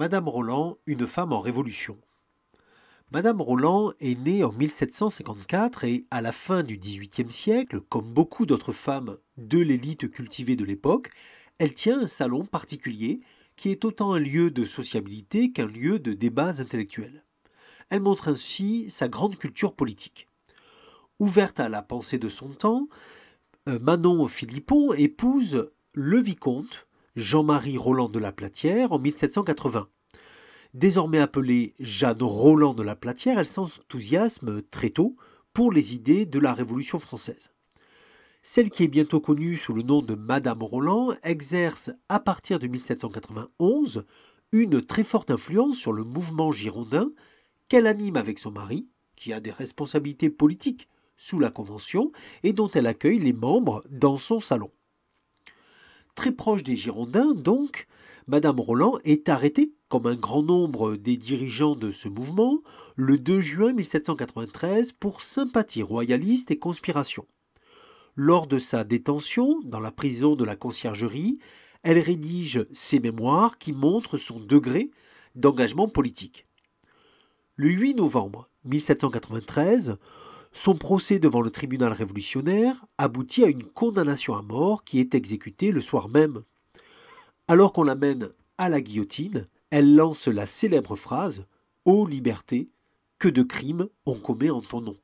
Madame Roland, une femme en révolution. Madame Roland est née en 1754 et, à la fin du XVIIIe siècle, comme beaucoup d'autres femmes de l'élite cultivée de l'époque, elle tient un salon particulier qui est autant un lieu de sociabilité qu'un lieu de débats intellectuels. Elle montre ainsi sa grande culture politique. Ouverte à la pensée de son temps, euh, Manon Philippon épouse le vicomte Jean-Marie Roland de la Platière en 1780. Désormais appelée Jeanne Roland de la Platière, elle s'enthousiasme très tôt pour les idées de la Révolution française. Celle qui est bientôt connue sous le nom de Madame Roland exerce à partir de 1791 une très forte influence sur le mouvement girondin qu'elle anime avec son mari, qui a des responsabilités politiques sous la Convention et dont elle accueille les membres dans son salon. Très proche des Girondins, donc, Madame Roland est arrêtée, comme un grand nombre des dirigeants de ce mouvement, le 2 juin 1793 pour sympathie royaliste et conspiration. Lors de sa détention, dans la prison de la conciergerie, elle rédige ses mémoires qui montrent son degré d'engagement politique. Le 8 novembre 1793, son procès devant le tribunal révolutionnaire aboutit à une condamnation à mort qui est exécutée le soir même. Alors qu'on l'amène à la guillotine, elle lance la célèbre phrase Ô liberté, que de crimes on commet en ton nom.